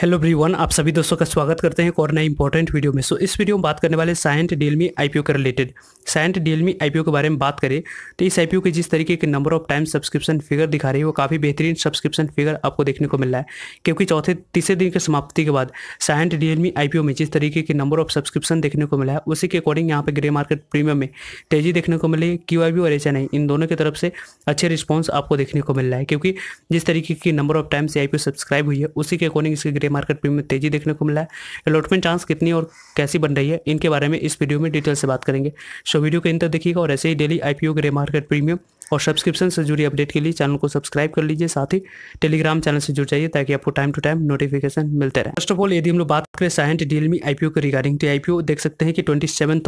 hello ब्रीवन आप सभी दोस्तों का स्वागत करते हैं एक और नई इंपॉर्टेंट वीडियो में सो so, इस वीडियो में बात करने वाले साइंट डीएलमी आईपीओ के रिलेटेड साइंट डीएलमी आईपीओ के बारे में बात करें तो इस आईपीओ के जिस तरीके के number of time subscription figure दिखा रही है वो काफ़ी बेहतरीन सब्सक्रिप्शन फिगर आपको देखने को मिल रहा है क्योंकि चौथे तीसरे दिन के समाप्ति के बाद साइंट डीएलमी आईपीओ में जिस तरीके के नंबर ऑफ सब्सक्रिप्शन देखने को मिला है उसी के अकॉर्डिंग यहाँ पर ग्रे मार्केट प्रीमियम में तेजी देखने को मिली क्यू और एच इन दोनों की तरफ से अच्छे रिस्पॉन्स आपको देखने को मिल रहा है क्योंकि जिस तरीके की नंबर ऑफ टाइम से आई सब्सक्राइब हुई है उसी के अकॉर्डिंग इसके ग्रे मार्केट में तेजी देखने को मिला है अलॉटमेंट चांस कितनी और कैसी बन रही है इनके बारे में इस वीडियो में डिटेल से बात करेंगे सो वीडियो के अंतर देखिएगा और ऐसे ही daily I P grey market premium और सब्सक्रिप्शन से जुड़ी अपडेट के लिए चैनल को सब्सक्राइब कर लीजिए साथ ही टेलीग्राम चैनल से जुड़ जाइए ताकि आपको टाइम टू टाइम नोटिफिकेशन मिलते रहे फर्स्ट ऑफ ऑल यदि हम लोग बात करें साइंट डील में आई के रिगार्डिंग तो आई देख सकते हैं कि ट्वेंटी सेवन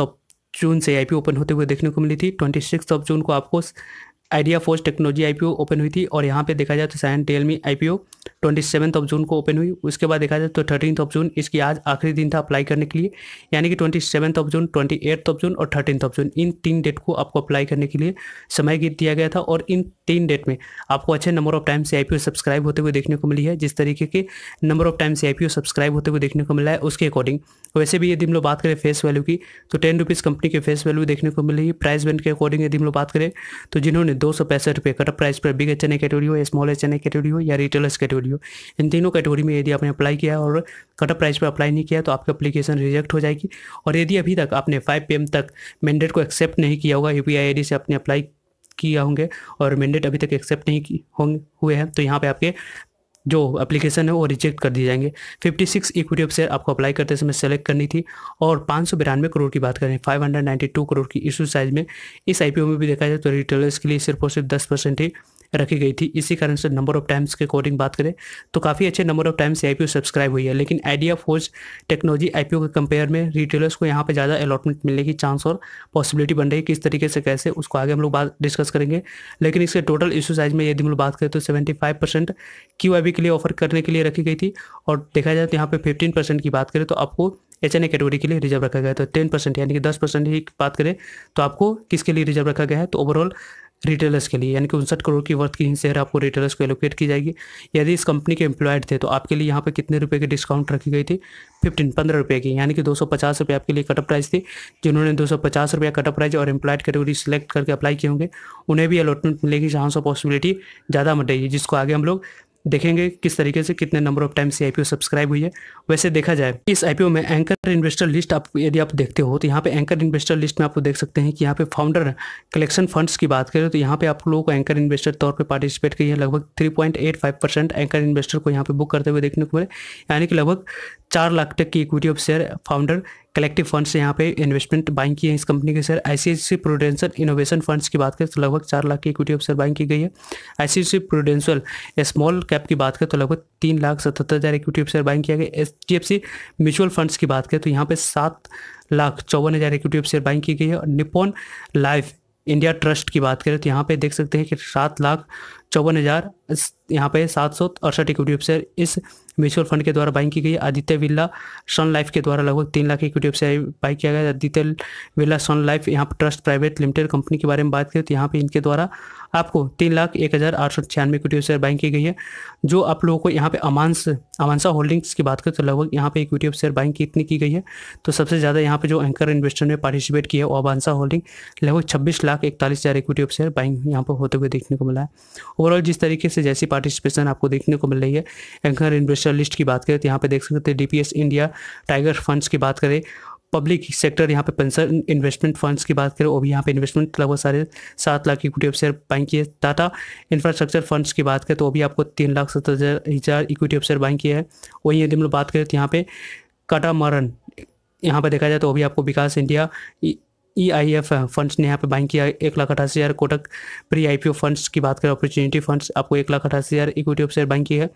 जून से आईपीओ ओपन होते हुए देखने को मिली थी ट्वेंटी सिक्स ऑफ जून को आपको ideaForge technology IPO open हुई थी और यहाँ पे देखा जाए तो Cyient DLM IPO twenty seventh of June को ओपन हुई उसके बाद देखा जाए तो थर्टीन ऑफ जून इसकी आज आखिरी दिन था अप्लाई करने के लिए यानी कि twenty seventh of June twenty eighth of June और थर्टीन ऑफ जून इन तीन डेट को आपको अप्लाई करने के लिए समय दिया गया था और इन तीन डेट में आपको अच्छे नंबर ऑफ टाइम से आई सब्सक्राइब होते हुए देखने को मिली है जिस तरीके के नंबर ऑफ टाइम से आई सब्सक्राइब होते हुए देखने को मिला है उसके अकॉर्डिंग वैसे भी यदि हम लोग बात करें फेस वैल्यू की तो टेन रुपीज़ कंपनी के फेस वैल्यू देखने को मिली प्राइस बैंड के अकॉर्डिंग यदि हम लोग बात करें तो जिन्होंने दो सौ पैंसठ रुपये कटअप प्राइस पर बिग एच एन कैटेगरी हो स्मॉल एच एन कैटेगरी हो या रिटेलर्स कैटेगरी हो इन तीनों कैटेगरी में यदि आपने अप्लाई किया और कटअप प्राइस पर अप्लाई नहीं किया तो आपकी अपलीकेशन रिजेक्ट हो जाएगी और यदि अभी तक आपने फाइव पी तक मैंडेट को एक्सेप्ट नहीं किया होगा यू पी से आपने अप्लाई किया होंगे और मैंडेट अभी तक एक्सेप्ट नहीं होंगे हुए हैं तो यहाँ पे आपके जो एप्लीकेशन है वो रिजेक्ट कर दिए जाएंगे 56 इक्विटी ऑफ शेयर आपको अप्लाई करते समय सेलेक्ट करनी थी और पाँच सौ बिरानवे करोड़ की बात करें 592 करोड़ की इशू साइज में इस आईपीओ में भी देखा जाए तो रिटेलर्स के लिए सिर्फ और सिर्फ दस परसेंट ही रखी गई थी इसी कारण से नंबर ऑफ टाइम्स के अकॉर्डिंग बात करें तो काफ़ी अच्छे number of times I subscribe हुई है लेकिन आइडिया फोर्स टेक्नोलॉजी आई के कंपेयर में रिटेलर्स को यहाँ पर ज़्यादा अलॉटमेंट मिलने की चांस और पॉसिबिलिटी बन रही है किस तरीके से कैसे उसको आगे हम लोग बात डिस्कस करेंगे लेकिन इसके टोटल इशू साइज में यदि हम लोग बात करें तो seventy five percent Q I के लिए ऑफर करने के लिए रखी गई थी और देखा जाए तो यहाँ पर फिफ्टीन परसेंट की बात करें तो आपको एच एन ए कैटेगरी के लिए रिजर्व रखा गया है तो टेन परसेंट यानी कि दस परसेंट की बात करें तो आपको किसके लिए रिजर्व रखा गया है तो ओवरऑल रिटेलर्स के लिए यानी कि उनसठ करोड़ की वर्थ की शेयर आपको रिटेलर्स को एलोकेट की जाएगी यदि इस कंपनी के एम्प्लॉयड थे तो आपके लिए यहाँ पर कितने रुपए की डिस्काउंट रखी गई थी फिफ्टीन पंद्रह रुपये की यानी कि दो सौ पचास रुपये आपके लिए कटअप प्राइस थी जिन्होंने दो सौ पचास रुपये कटअप प्राइस और एम्प्लॉयड कैटेगरी सेलेक्ट करके अप्लाई किए होंगे उन्हें भी अलॉटमेंट मिलेगी जहाँ से पॉसिबिलिटी ज़्यादा मटेगी जिसको आगे हम लोग देखेंगे किस तरीके से कितने नंबर ऑफ टाइम्स ये आईपीओ सब्सक्राइब हुई है वैसे देखा जाए इस आईपीओ में एंकर इन्वेस्टर लिस्ट आप यदि आप देखते हो तो यहाँ पे एंकर इन्वेस्टर लिस्ट में आप देख सकते हैं कि यहाँ पे फाउंडर कलेक्शन फंड्स की बात करें तो यहाँ पे आप लोगों को एंकर इन्वेस्टर तौर पर पार्टिसिपेट की है लगभग थ्री एंकर इन्वेस्टर को यहाँ पे बुक करते हुए देखने को मिले यानी कि लगभग चार लाख तक की equity of share founder collective fund से यहाँ पे इन्वेस्टमेंट बाइंग की है इस कंपनी के share ICICI prudential innovation funds की बात करें तो लगभग चार लाख की इक्विटी ऑफ शेयर बाइंग की गई है आईसीआईसी प्रोडेंशियल स्मॉल कैप की बात करें तो लगभग तीन लाख सतहत्तर हज़ार इक्विटी ऑफ शेयर बाइंग किया गया H D F C mutual funds की बात करें तो यहाँ पे सात लाख चौवन हज़ार इक्विटी ऑफ शेयर बाइंग की गई है और निपोन लाइफ इंडिया ट्रस्ट की बात करें तो यहाँ पे देख सकते हैं कि सात लाख चौवन हज़ार यहाँ पे सात सौ अड़सठ इक्विटी ऑफ शेयर इस म्यूचुअल फंड के द्वारा बाइंग की गई आदित्य विल्ला सन लाइफ के द्वारा लगभग तीन लाख इक्विटी से बाई किया गया आदित्य विल्ला सन लाइफ यहाँ पर ट्रस्ट प्राइवेट लिमिटेड कंपनी के बारे में बात करें तो यहाँ पे इनके द्वारा आपको तीन लाख एक हज़ार आठ सौ छियानवे इक्विटी शेयर बाइंग की गई है जो आप लोगों को यहाँ पे अमांस अमांसा होल्डिंग्स की बात करें तो लगभग यहाँ पे इक्विटी ऑफ शेयर बाइंग कितनी की गई है तो सबसे ज़्यादा यहाँ पे जो एंकर इन्वेस्टर ने पार्टिसिपेट किया है वो अमांसा होल्डिंग लगभग छब्बीस लाख इकतालीस हज़ार इक्विटी ऑफ शेयर बाइंग यहाँ पर होते हुए देखने को मिला है ओवरऑल जिस तरीके से जैसी पार्टिसिपेशन आपको देखने को मिल रही है एंकर इन्वेस्टर लिस्ट की बात करें तो यहाँ पर देख सकते हैं डी इंडिया टाइगर फंड्स की बात करें पब्लिक सेक्टर यहाँ पे पेंशन इन्वेस्टमेंट फंड्स की बात करें वो भी यहाँ पे इन्वेस्टमेंट लगभग सारे सात lakh equity of share buying किए टाटा इंफ्रास्ट्रक्चर फंड्स की बात करें तो वो भी आपको तीन लाख सत्तर हज़ार हज़ार इक्विटी ऑफ शेयर बाइंग किए है वहीं यदि हम लोग बात करें तो यहाँ पे काटामरन यहाँ पर देखा जाए तो वो भी आपको Vikas India E I F funds ने यहाँ पे बाइंग किया एक लाख अठासी हज़ार Kotak pre I P O funds की बात करें अपॉर्चुनिटी फंड्स आपको एक लाख अठासी हज़ार इक्विटी ऑफ शेयर बाइंग की है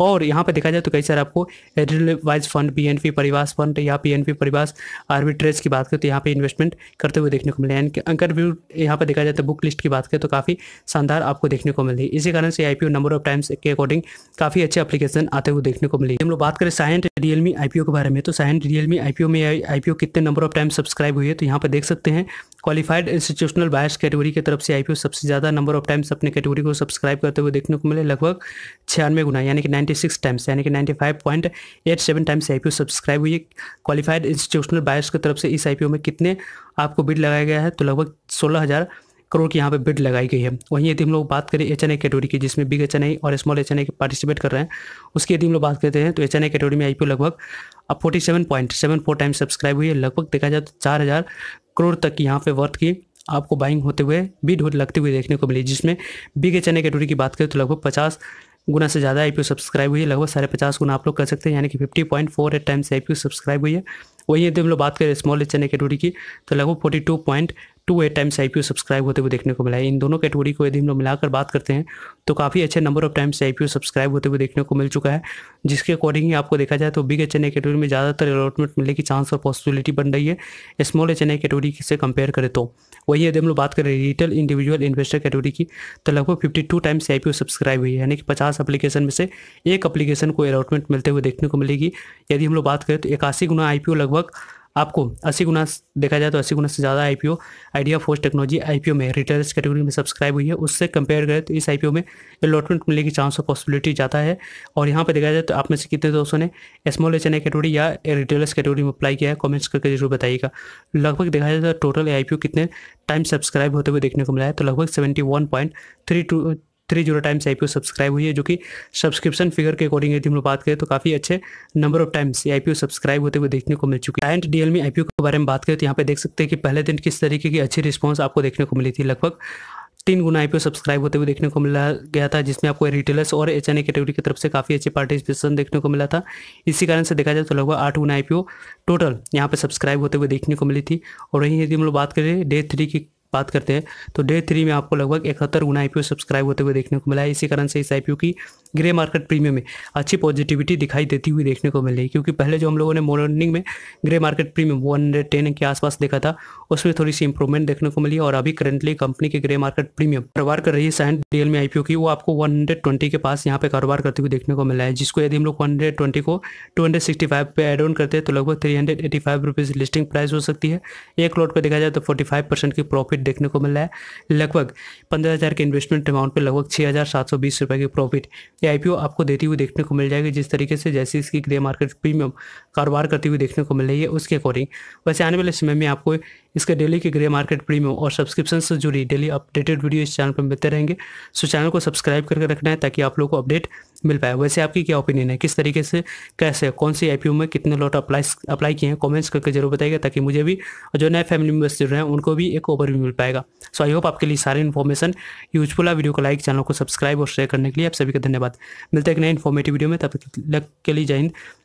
और यहाँ पे देखा जाए तो कई सारे आपको Edelweiss fund B N P Paribas fund या P N P Paribas arbitrage की बात करें तो यहाँ पे इन्वेस्टमेंट करते हुए देखने को मिले कि अंकर व्यू यहाँ पर देखा जाए तो बुक लिस्ट की बात करें तो काफ़ी शानदार आपको देखने को मिली इसी कारण से I P O number of times के अकॉर्डिंग काफ़ी अच्छे अपलीकेशन आते हुए देखने को मिली हम लोग बात करें साइंट रियलमी आई पी ओ के बारे में तो साइंट रियलमी आई पी ओ में आई पी ओ कितने नंबर ऑफ टाइम सब्सक्राइब हुई है तो यहाँ पर देख सकते सकते हैं क्वालिफाइड इंस्टीट्यूशनल बायर्स कैटेगरी की तरफ से आईपीओ सबसे ज़्यादा नंबर ऑफ टाइम्स अपने कैटेगरी को सब्सक्राइब करते हुए देखने को मिले लगभग छियानवे गुना यानी कि 96 टाइम्स यानी कि 95.87 टाइम्स आईपीओ सब्सक्राइब हुई क्वालिफाइड इंस्टीट्यूशनल बायर्स की तरफ से इस आईपीओ में कितने आपको बिड लगाया गया है तो लगभग सोलह करोड़ की यहाँ पर बिड लगाई गई है वहीं यदि हम लोग बात करें एच कैटेगरी की जिसमें बिग एच और स्मॉल एच एन पार्टिसिपेट कर रहे हैं उसकी यदि हम लोग बात करते हैं तो एच कैटेगरी में आईपीओ लगभग अब forty seven point seven four time subscribe हुई है लगभग देखा जाए तो चार हज़ार करोड़ तक की यहाँ पे वर्थ की आपको बाइंग होते हुए भी ढोल लगते हुए देखने को मिली जिसमें बिग चने एन कैटेगरी की बात करें तो लगभग पचास गुना से ज़्यादा आई सब्सक्राइब हुई है लगभग साढ़े पचास गुना आप लोग कर सकते हैं यानी कि fifty point four eight times I subscribe हुई है वहीं यदि हम लोग बात करें स्मॉल एच एन कैटेगरी की तो लगभग forty two point two eight times I subscribe होते हुए देखने को मिला है इन दोनों कैटेगरी को यदि हम लोग मिलाकर बात करते हैं तो काफ़ी अच्छे number of times I subscribe होते हुए देखने को मिल चुका है जिसके अकॉर्डिंग ही आपको देखा जाए तो बिग एच एन कैटेगरी में ज़्यादातर अलॉटमेंट मिलने की चांस और पॉसिबिलिटी बन रही है स्मॉल एच एन कैटेगरी से कंपेयर करें तो वही यदि हम लोग बात करें रिटेल इंडिविजुअल इन्वेस्टर कैटेगरी की तो लगभग fifty two times I subscribe हुई है यानी कि पचास अपलीकेशन में से एक अपलीकेशन को अलॉटमेंट मिलते हुए देखने को मिलेगी यदि हम लोग बात करें तो इक्यासी गुना आई लगभग आपको अस्सी गुना देखा जाए तो अस्सी गुना से ज़्यादा I P O ideaForge technology I P O में रिटेलर्स कैटेगरी में सब्सक्राइब हुई है उससे कंपेयर करें तो इस आई पी ओ में अलॉटमेंट मिलने की चांस ऑफ पॉसिबिलिटी ज़्यादा है और यहाँ पर देखा जाए तो आप में से कितने दोस्तों ने small H N I category या रिटेलर्स कैटेगरी में अप्लाई किया है कॉमेंट्स करके जरूर बताइएगा लगभग देखा जाए तो टोटल आई पी ओ कितने टाइम सब्सक्राइब होते हुए देखने को मिला है तो लगभग seventy one point three two three zero times I subscribe हुई है जो कि सब्सक्रिप्शन फिगर के अकॉर्डिंग यदि हम लोग बात करें तो काफ़ी अच्छे number of times I subscribe होते हुए देखने को मिल चुकी है एंड डी एल आई के बारे में बात करें तो यहाँ पे देख सकते हैं कि पहले दिन किस तरीके की अच्छी रिस्पॉन्स आपको देखने को मिली थी लगभग तीन गुना आईपीओ सब्सक्राइब होते हुए देखने को मिला गया था जिसमें आपको रिटेलर्स और एच एन कैटेगरी की तरफ से काफ़ी अच्छी पार्टिसिपेशन देखने को मिला था इसी कारण से देखा जाए तो लगभग आठ गुना आईपीओ टोटल यहाँ पे सब्सक्राइब होते हुए देखने को मिली थी और वहीं यदि हम लोग बात करें डे थ्री की बात करते हैं तो डे थ्री में आपको लगभग इकहत्तर गुना आई सब्सक्राइब होते हुए देखने को मिला है इसी कारण से इस आई की ग्रे मार्केट प्रीमियम में अच्छी पॉजिटिविटी दिखाई देती हुई देखने को मिल रही क्योंकि पहले जो हम लोगों ने मॉर्निंग में ग्रे मार्केट प्रीमियम वन के आसपास देखा था उसमें थोड़ी सी इंप्रूवमेंट देखने को मिली और अभी करेंटली कंपनी के ग्रे मार्केट प्रीमियम कारोबार कर रही है साइन डीएल में आईपीओ की वो आपको 120 के पास यहाँ पे कारोबार करते हुए देखने को मिला है जिसको यदि हम लोग 120 को 265 पे एड ऑन करते हैं तो लगभग 385 रुपीस लिस्टिंग प्राइस हो सकती है एक लॉट पर देखा जाए तो 45 परसेंट की प्रॉफिट देखने को मिल रहा है लगभग पंद्रह के इन्वेस्टमेंट अमाउंट पर लगभग छः की प्रॉफिट ये आई आपको देती हुई देखने को मिल जाएगी जिस तरीके से जैसे इसकी ग्रे मार्केट प्रीमियम कारोबार करती हुई देखने को मिल रही है उसके अकॉर्डिंग वैसे आने वाले समय में आपको इसका डेली के ग्रे मार्केट प्रीमियम और सब्सक्रिप्शन से जुड़ी डेली अपडेटेड वीडियो इस चैनल पर मिलते रहेंगे सो चैनल को सब्सक्राइब करके रखना है ताकि आप लोग को अपडेट मिल पाए वैसे आपकी क्या ओपिनियन है किस तरीके से कैसे कौन सी आई में कितने लॉट अप्लाई अप्लाई किए हैं कॉमेंट्स करके जरूर बताएगा ताकि मुझे भी और जो नए फैमिली मेम्बर्स जुड़ रहे हैं उनको भी एक ओवरव्यू मिल पाएगा सो आई होप आपके लिए सारी इन्फॉर्मेशन यूजफुल है वीडियो को लाइक चैनल को सब्सक्राइब और शेयर करने के लिए आप सभी का धन्यवाद मिलते हैं एक नए इन्फॉर्मेटिव वीडियो में तब तक के लिए जय हिंद